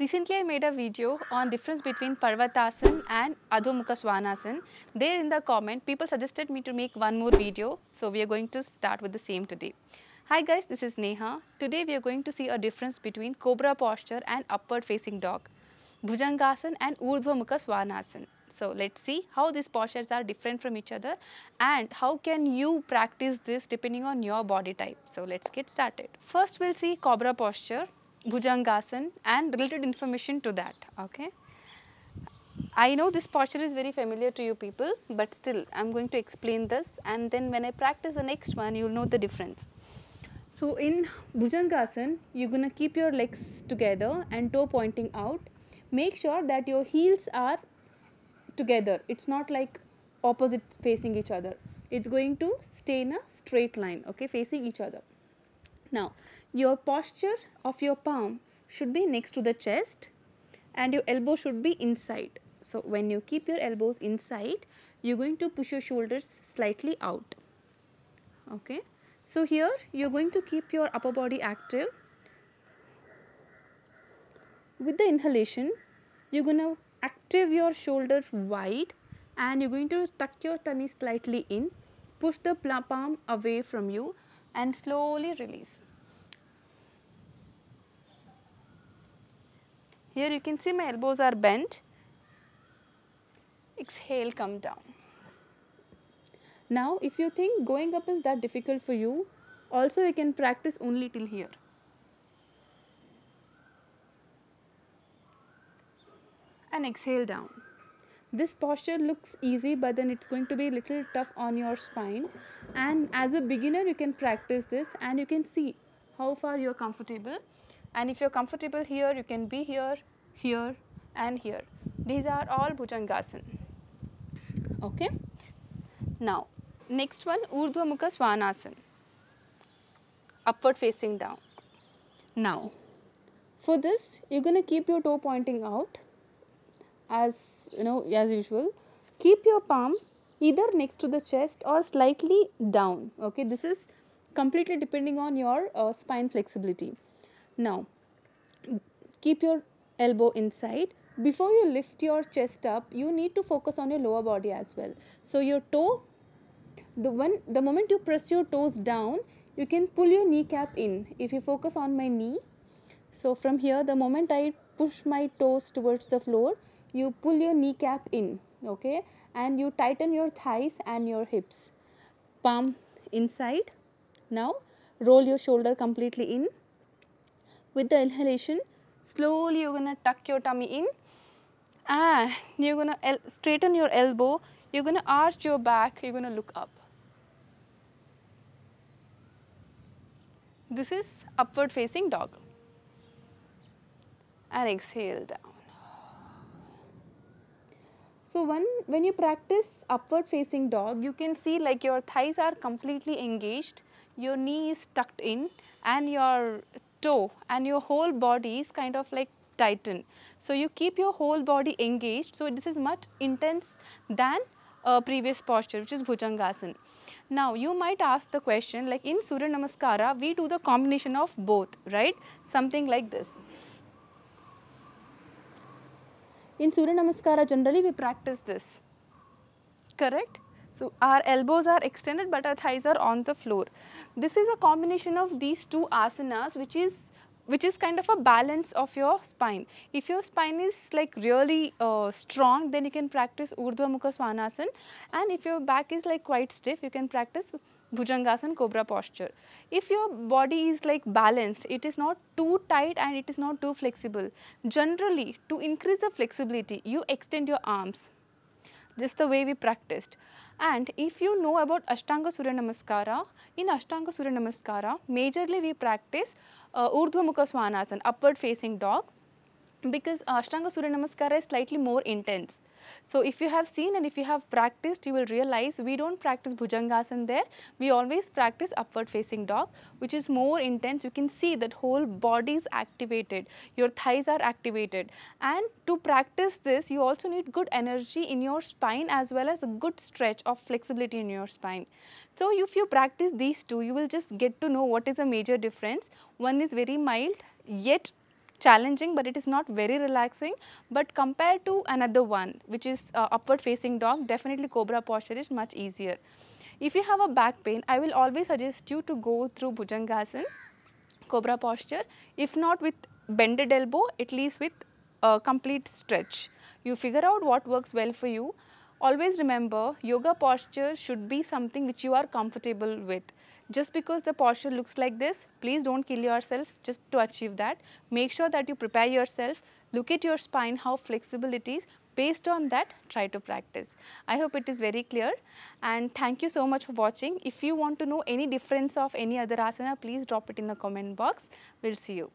Recently I made a video on difference between Parvatasan and Adhomukha Svanasana. There in the comment people suggested me to make one more video so we are going to start with the same today. Hi guys this is Neha. Today we are going to see a difference between cobra posture and upward facing dog. Bhujangasana and Urdhva Mukha Svanasana. So let's see how these postures are different from each other and how can you practice this depending on your body type. So let's get started. First we'll see cobra posture. Bhujangasana and related information to that. Okay. I know this posture is very familiar to you people but still I am going to explain this and then when I practice the next one you will know the difference. So in Bhujangasana you are going to keep your legs together and toe pointing out. Make sure that your heels are together. It's not like opposite facing each other. It's going to stay in a straight line okay facing each other. Now, your posture of your palm should be next to the chest and your elbow should be inside. So, when you keep your elbows inside, you're going to push your shoulders slightly out. Okay. So, here you're going to keep your upper body active. With the inhalation, you're going to active your shoulders wide and you're going to tuck your tummy slightly in. Push the palm away from you and slowly release. Here you can see my elbows are bent. Exhale, come down. Now if you think going up is that difficult for you, also you can practice only till here. And exhale down this posture looks easy but then it's going to be a little tough on your spine and as a beginner you can practice this and you can see how far you are comfortable and if you are comfortable here you can be here, here and here. These are all Bhujangasana. Okay. Now next one Urdhva Mukha Svanasana upward facing down. Now for this you are going to keep your toe pointing out as you know as usual keep your palm either next to the chest or slightly down okay this is completely depending on your uh, spine flexibility now keep your elbow inside before you lift your chest up you need to focus on your lower body as well so your toe the one the moment you press your toes down you can pull your kneecap in if you focus on my knee so from here the moment i push my toes towards the floor you pull your kneecap in okay and you tighten your thighs and your hips palm inside now roll your shoulder completely in with the inhalation slowly you're gonna tuck your tummy in and you're gonna straighten your elbow you're gonna arch your back you're gonna look up this is upward facing dog and exhale down so, when, when you practice upward facing dog, you can see like your thighs are completely engaged, your knee is tucked in and your toe and your whole body is kind of like tightened. So, you keep your whole body engaged. So, this is much intense than uh, previous posture which is Bhujangasana. Now you might ask the question like in Surya Namaskara we do the combination of both right something like this. In Surya Namaskara generally we practice this, correct? So our elbows are extended but our thighs are on the floor. This is a combination of these two asanas which is which is kind of a balance of your spine. If your spine is like really uh, strong, then you can practice Urdhva Mukha Svanasana and if your back is like quite stiff, you can practice Bhujangasana cobra posture if your body is like balanced it is not too tight and it is not too flexible generally to increase the flexibility you extend your arms this the way we practice and if you know about Ashtanga Surya Namaskar in Ashtanga Surya Namaskar majorly we practice Urdhvamukha Svanasana upward facing dog because Ashtanga Surya Namaskara is slightly more intense. So if you have seen and if you have practiced, you will realize we don't practice Bhujangasana there. We always practice upward facing dog, which is more intense. You can see that whole body is activated. Your thighs are activated. And to practice this, you also need good energy in your spine as well as a good stretch of flexibility in your spine. So if you practice these two, you will just get to know what is a major difference. One is very mild, yet challenging but it is not very relaxing. But compared to another one which is uh, upward facing dog, definitely cobra posture is much easier. If you have a back pain, I will always suggest you to go through Bhujangasana, cobra posture. If not with bended elbow, at least with a uh, complete stretch. You figure out what works well for you. Always remember, yoga posture should be something which you are comfortable with just because the posture looks like this, please don't kill yourself just to achieve that. Make sure that you prepare yourself, look at your spine, how flexible it is. Based on that, try to practice. I hope it is very clear and thank you so much for watching. If you want to know any difference of any other asana, please drop it in the comment box. We'll see you.